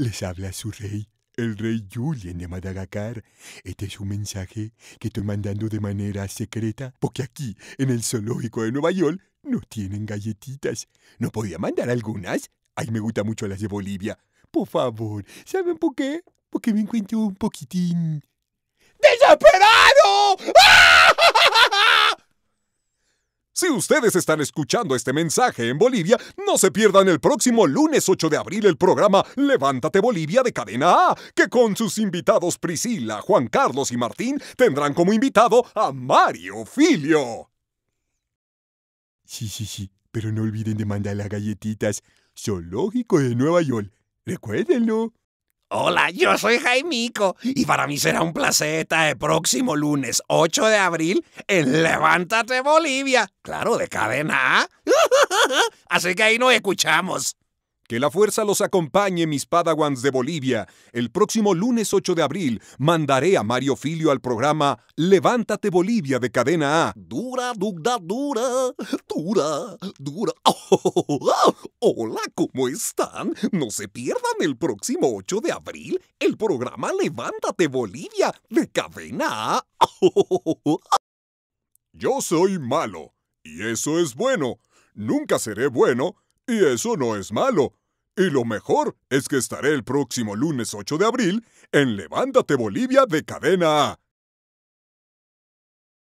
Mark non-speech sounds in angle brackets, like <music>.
Les habla su rey, el rey Julien de Madagascar. Este es un mensaje que estoy mandando de manera secreta porque aquí, en el zoológico de Nueva York, no tienen galletitas. ¿No podía mandar algunas? Ay, me gustan mucho las de Bolivia. Por favor, ¿saben por qué? Porque me encuentro un poquitín... ¡Desesperado! ¡Ah! Si ustedes están escuchando este mensaje en Bolivia, no se pierdan el próximo lunes 8 de abril el programa Levántate Bolivia de Cadena A, que con sus invitados Priscila, Juan Carlos y Martín tendrán como invitado a Mario Filio. Sí, sí, sí, pero no olviden de mandar las galletitas. Zoológico de Nueva York. Recuérdenlo. Hola, yo soy Jaimico y para mí será un placer estar el próximo lunes 8 de abril en Levántate Bolivia. Claro, de cadena. <laughs> Así que ahí nos escuchamos. Que la fuerza los acompañe, mis Padawans de Bolivia. El próximo lunes 8 de abril mandaré a Mario Filio al programa Levántate Bolivia de cadena A. Dura, dura, dura, dura, dura. <laughs> Oh, hola, ¿cómo están? No se pierdan el próximo 8 de abril el programa Levántate Bolivia de cadena A. <laughs> Yo soy malo, y eso es bueno. Nunca seré bueno, y eso no es malo. Y lo mejor es que estaré el próximo lunes 8 de abril en Levántate Bolivia de Cadena A